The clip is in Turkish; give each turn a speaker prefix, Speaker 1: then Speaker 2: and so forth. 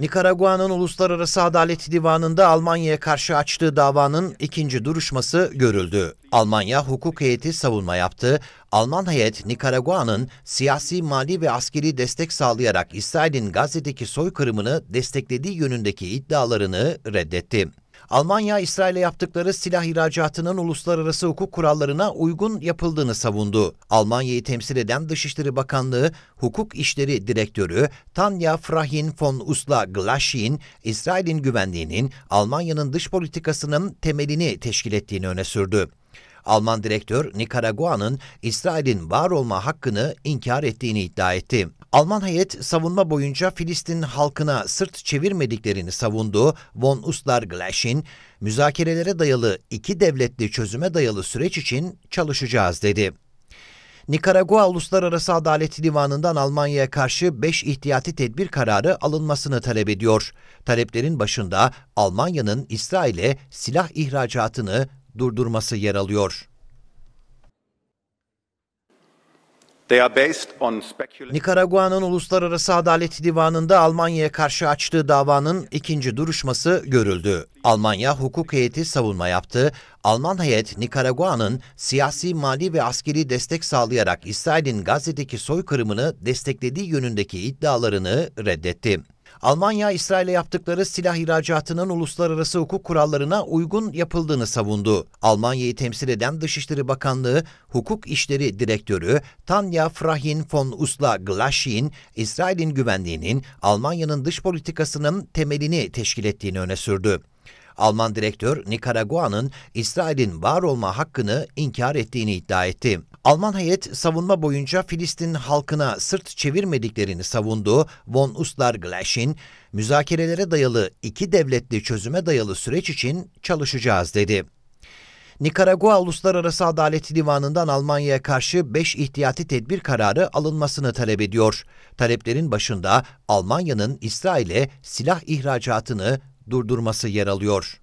Speaker 1: Nikaragua'nın Uluslararası Adalet Divanı'nda Almanya'ya karşı açtığı davanın ikinci duruşması görüldü. Almanya hukuk heyeti savunma yaptı. Alman heyet Nikaragua'nın siyasi, mali ve askeri destek sağlayarak İsrail'in Gazze'deki soykırımını desteklediği yönündeki iddialarını reddetti. Almanya, İsrail'e yaptıkları silah ihracatının uluslararası hukuk kurallarına uygun yapıldığını savundu. Almanya'yı temsil eden Dışişleri Bakanlığı Hukuk İşleri Direktörü Tanya Frahin von Usla Glaschin, İsrail'in güvenliğinin Almanya'nın dış politikasının temelini teşkil ettiğini öne sürdü. Alman direktör Nikaragua'nın İsrail'in var olma hakkını inkar ettiğini iddia etti. Alman heyet savunma boyunca Filistin halkına sırt çevirmediklerini savunduğu von Uslar-Glesch'in müzakerelere dayalı iki devletli çözüme dayalı süreç için çalışacağız dedi. Nikaragua Uluslararası Adalet Divanı'ndan Almanya'ya karşı 5 ihtiyati tedbir kararı alınmasını talep ediyor. Taleplerin başında Almanya'nın İsrail'e silah ihracatını durdurması yer alıyor. Nikaragua'nın Uluslararası Adalet Divanı'nda Almanya'ya karşı açtığı davanın ikinci duruşması görüldü. Almanya hukuk heyeti savunma yaptı. Alman heyet Nikaragua'nın siyasi, mali ve askeri destek sağlayarak İsrail'in Gazze'deki soykırımını desteklediği yönündeki iddialarını reddetti. Almanya, İsrail'e yaptıkları silah ihracatının uluslararası hukuk kurallarına uygun yapıldığını savundu. Almanya'yı temsil eden Dışişleri Bakanlığı Hukuk İşleri Direktörü Tanya Frahin von Usla Glaschin, İsrail'in güvenliğinin Almanya'nın dış politikasının temelini teşkil ettiğini öne sürdü. Alman direktör Nikaragua'nın İsrail'in var olma hakkını inkar ettiğini iddia etti. Alman heyet savunma boyunca Filistin halkına sırt çevirmediklerini savunduğu von Uslar-Glesch'in müzakerelere dayalı iki devletli çözüme dayalı süreç için çalışacağız dedi. Nikaragua Uluslararası Adalet Divanı'ndan Almanya'ya karşı 5 ihtiyati tedbir kararı alınmasını talep ediyor. Taleplerin başında Almanya'nın İsrail'e silah ihracatını durdurması yer alıyor.